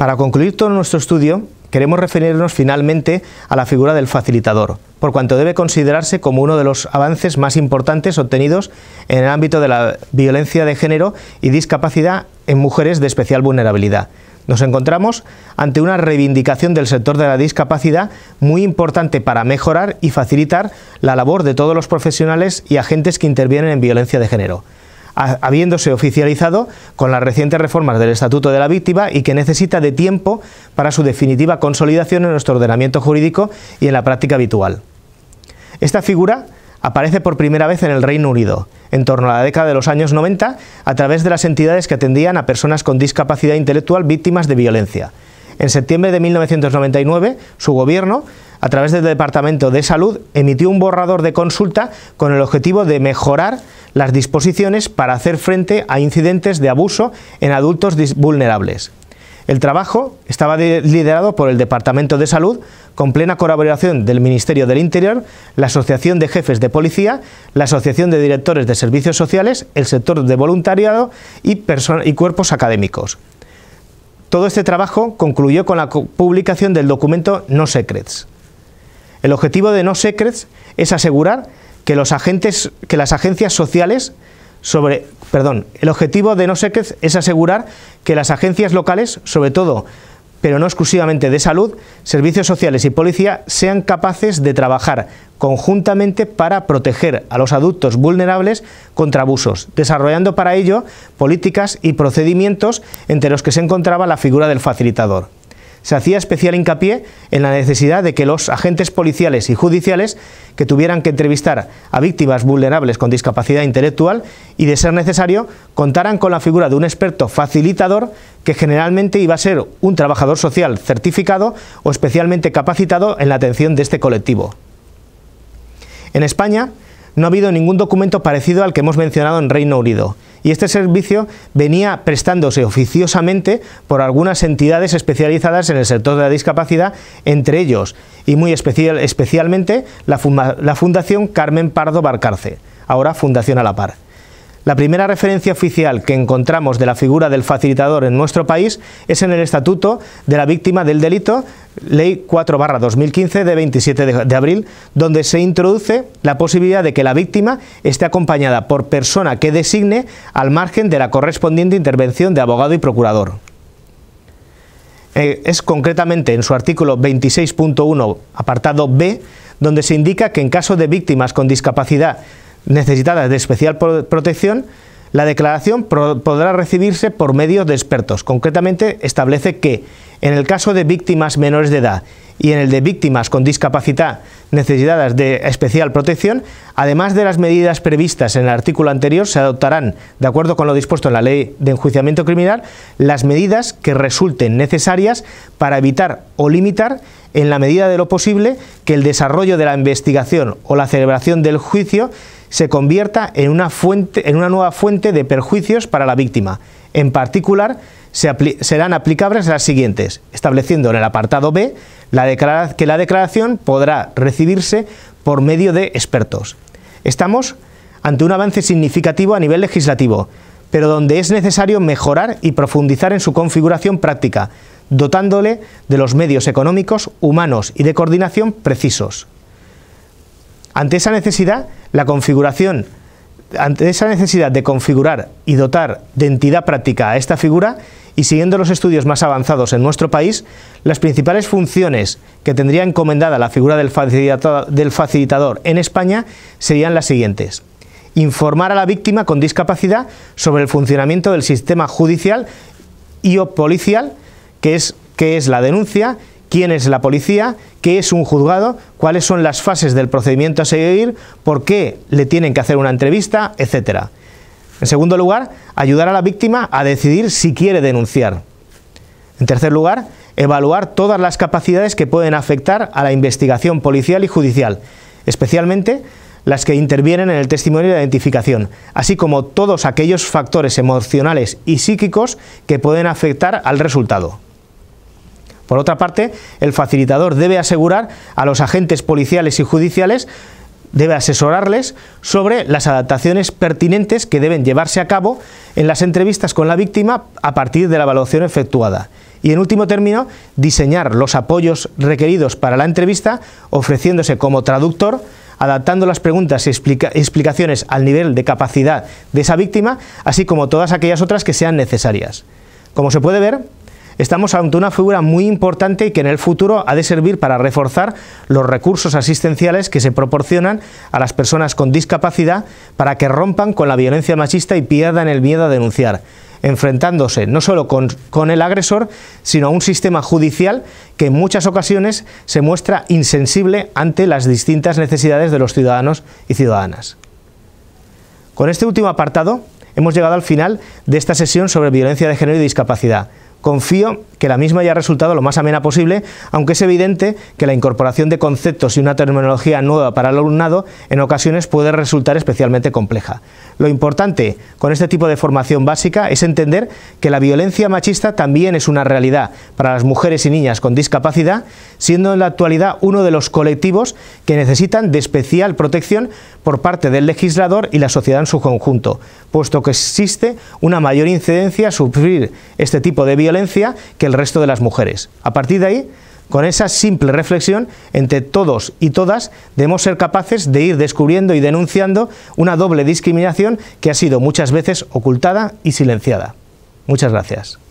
Para concluir todo nuestro estudio, queremos referirnos finalmente a la figura del facilitador, por cuanto debe considerarse como uno de los avances más importantes obtenidos en el ámbito de la violencia de género y discapacidad en mujeres de especial vulnerabilidad. Nos encontramos ante una reivindicación del sector de la discapacidad muy importante para mejorar y facilitar la labor de todos los profesionales y agentes que intervienen en violencia de género habiéndose oficializado con las recientes reformas del Estatuto de la Víctima y que necesita de tiempo para su definitiva consolidación en nuestro ordenamiento jurídico y en la práctica habitual. Esta figura aparece por primera vez en el Reino Unido, en torno a la década de los años 90, a través de las entidades que atendían a personas con discapacidad intelectual víctimas de violencia, en septiembre de 1999, su gobierno, a través del Departamento de Salud, emitió un borrador de consulta con el objetivo de mejorar las disposiciones para hacer frente a incidentes de abuso en adultos vulnerables. El trabajo estaba liderado por el Departamento de Salud, con plena colaboración del Ministerio del Interior, la Asociación de Jefes de Policía, la Asociación de Directores de Servicios Sociales, el sector de voluntariado y, y cuerpos académicos. Todo este trabajo concluyó con la publicación del documento No Secrets. El objetivo de No Secrets es asegurar que, los agentes, que las agencias sociales sobre, perdón, el objetivo de No Secrets es asegurar que las agencias locales, sobre todo pero no exclusivamente de salud, servicios sociales y policía sean capaces de trabajar conjuntamente para proteger a los adultos vulnerables contra abusos, desarrollando para ello políticas y procedimientos entre los que se encontraba la figura del facilitador se hacía especial hincapié en la necesidad de que los agentes policiales y judiciales que tuvieran que entrevistar a víctimas vulnerables con discapacidad intelectual y, de ser necesario, contaran con la figura de un experto facilitador que generalmente iba a ser un trabajador social certificado o especialmente capacitado en la atención de este colectivo. En España no ha habido ningún documento parecido al que hemos mencionado en Reino Unido, y este servicio venía prestándose oficiosamente por algunas entidades especializadas en el sector de la discapacidad, entre ellos y muy especialmente la, la Fundación Carmen Pardo Barcarce, ahora Fundación a la Par. La primera referencia oficial que encontramos de la figura del facilitador en nuestro país es en el Estatuto de la Víctima del Delito, Ley 4-2015 de 27 de abril, donde se introduce la posibilidad de que la víctima esté acompañada por persona que designe al margen de la correspondiente intervención de abogado y procurador. Eh, es concretamente en su artículo 26.1, apartado B, donde se indica que en caso de víctimas con discapacidad necesitadas de especial protección, la declaración podrá recibirse por medio de expertos. Concretamente, establece que en el caso de víctimas menores de edad y en el de víctimas con discapacidad necesitadas de especial protección, además de las medidas previstas en el artículo anterior, se adoptarán, de acuerdo con lo dispuesto en la Ley de Enjuiciamiento Criminal, las medidas que resulten necesarias para evitar o limitar, en la medida de lo posible, que el desarrollo de la investigación o la celebración del juicio se convierta en una, fuente, en una nueva fuente de perjuicios para la víctima. En particular, serán aplicables las siguientes, estableciendo en el apartado B la que la declaración podrá recibirse por medio de expertos. Estamos ante un avance significativo a nivel legislativo, pero donde es necesario mejorar y profundizar en su configuración práctica, dotándole de los medios económicos, humanos y de coordinación precisos. Ante esa necesidad, la configuración, ante esa necesidad de configurar y dotar de entidad práctica a esta figura, y siguiendo los estudios más avanzados en nuestro país, las principales funciones que tendría encomendada la figura del facilitador, en España serían las siguientes informar a la víctima con discapacidad sobre el funcionamiento del sistema judicial y o policial, que es, que es la denuncia, quién es la policía, qué es un juzgado, cuáles son las fases del procedimiento a seguir, por qué le tienen que hacer una entrevista, etc. En segundo lugar, ayudar a la víctima a decidir si quiere denunciar. En tercer lugar, evaluar todas las capacidades que pueden afectar a la investigación policial y judicial, especialmente las que intervienen en el testimonio de identificación, así como todos aquellos factores emocionales y psíquicos que pueden afectar al resultado. Por otra parte, el facilitador debe asegurar a los agentes policiales y judiciales debe asesorarles sobre las adaptaciones pertinentes que deben llevarse a cabo en las entrevistas con la víctima a partir de la evaluación efectuada. Y en último término, diseñar los apoyos requeridos para la entrevista, ofreciéndose como traductor, adaptando las preguntas y explicaciones al nivel de capacidad de esa víctima, así como todas aquellas otras que sean necesarias. Como se puede ver, Estamos ante una figura muy importante que en el futuro ha de servir para reforzar los recursos asistenciales que se proporcionan a las personas con discapacidad para que rompan con la violencia machista y pierdan el miedo a denunciar enfrentándose no solo con, el agresor, sino a un sistema judicial que en muchas ocasiones se muestra insensible ante las distintas necesidades de los ciudadanos y ciudadanas. Con este último apartado hemos llegado al final de esta sesión sobre violencia de género y discapacidad. Confío que la misma haya resultado lo más amena posible, aunque es evidente que la incorporación de conceptos y una terminología nueva para el alumnado en ocasiones puede resultar especialmente compleja. Lo importante con este tipo de formación básica es entender que la violencia machista también es una realidad para las mujeres y niñas con discapacidad, siendo en la actualidad uno de los colectivos que necesitan de especial protección por parte del legislador y la sociedad en su conjunto, puesto que existe una mayor incidencia a sufrir este tipo de violencia que el resto de las mujeres. A partir de ahí, con esa simple reflexión, entre todos y todas debemos ser capaces de ir descubriendo y denunciando una doble discriminación que ha sido muchas veces ocultada y silenciada. Muchas gracias.